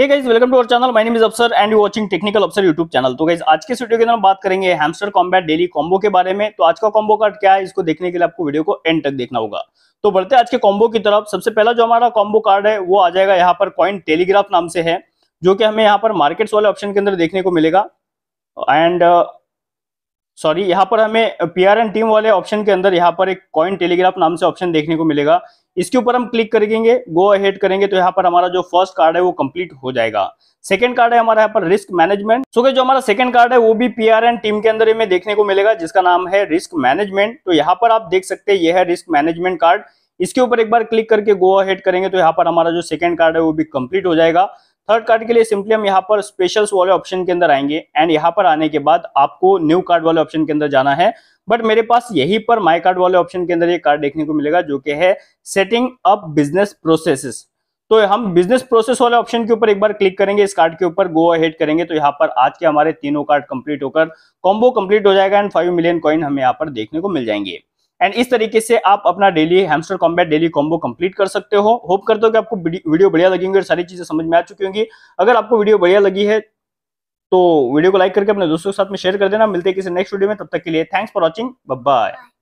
hey guys welcome to our channel my name is Afsar and you watching technical Afsar YouTube channel तो guys आज के video के अंदर बात करेंगे हैमस्टर कॉम्बैट डेली कॉम्बो के बारे में तो आज का कॉम्बो कार्ड क्या है इसको देखने के लिए आपको वीडियो को एंड तक देखना होगा तो बढ़ते आज के कॉम्बो की तरफ सबसे पहला जो हमारा कॉम्बो कार्ड है वो आ जाएगा यहाँ पर कॉइन टेलीग्राफ नाम से है जो कि हमें यहाँ पर मार्केट्स वाले ऑप्शन के अंदर देखने को मिलेगा एंड सॉरी यहाँ पर हमें पी आर एंड टीम वाले ऑप्शन के अंदर यहाँ पर एक कॉइन टेलीग्राफ नाम से ऑप्शन देखने को मिलेगा इसके ऊपर हम क्लिक करेंगे गो अहेड करेंगे तो यहाँ पर हमारा जो फर्स्ट कार्ड है वो कंप्लीट हो जाएगा सेकंड कार्ड है हमारा यहाँ पर रिस्क मैनेजमेंट सो जो हमारा सेकंड कार्ड है वो भी पी आर एंड टीम के अंदर हमें देखने को मिलेगा जिसका नाम है रिस्क मैनेजमेंट तो यहाँ पर आप देख सकते हैं ये है रिस्क मैनेजमेंट कार्ड इसके ऊपर एक बार क्लिक करके गो अहेड करेंगे तो यहाँ पर हमारा जो सेकंड कार्ड है वो भी कंप्लीट हो जाएगा थर्ड कार्ड के लिए सिंपली हम यहाँ पर स्पेशल्स वाले ऑप्शन के अंदर आएंगे एंड यहाँ पर आने के बाद आपको न्यू कार्ड वाले ऑप्शन के अंदर जाना है बट मेरे पास यही पर माई कार्ड वाले ऑप्शन के अंदर ये कार्ड देखने को मिलेगा जो कि है सेटिंग अप बिजनेस प्रोसेसेस तो हम बिजनेस प्रोसेस वाले ऑप्शन के ऊपर एक बार क्लिक करेंगे इस कार्ड के ऊपर गो अहेड करेंगे तो यहाँ पर आज के हमारे तीनों कार्ड कंप्लीट होकर कॉम्बो कंप्लीट हो जाएगा एंड फाइव मिलियन कॉइन हमें यहाँ पर देखने को मिल जाएंगे एंड इस तरीके से आप अपना daily hamster combat daily combo complete कर सकते हो होप करते हो कि आपको वीडियो बढ़िया लगेंगे और सारी चीजें समझ में आ चुकी होंगी अगर आपको वीडियो बढ़िया लगी है तो वीडियो को लाइक करके अपने दोस्तों के साथ में शेयर कर देना मिलते हैं किसी नेक्स्ट वीडियो में तब तक के लिए थैंक्स फॉर वॉचिंग बाय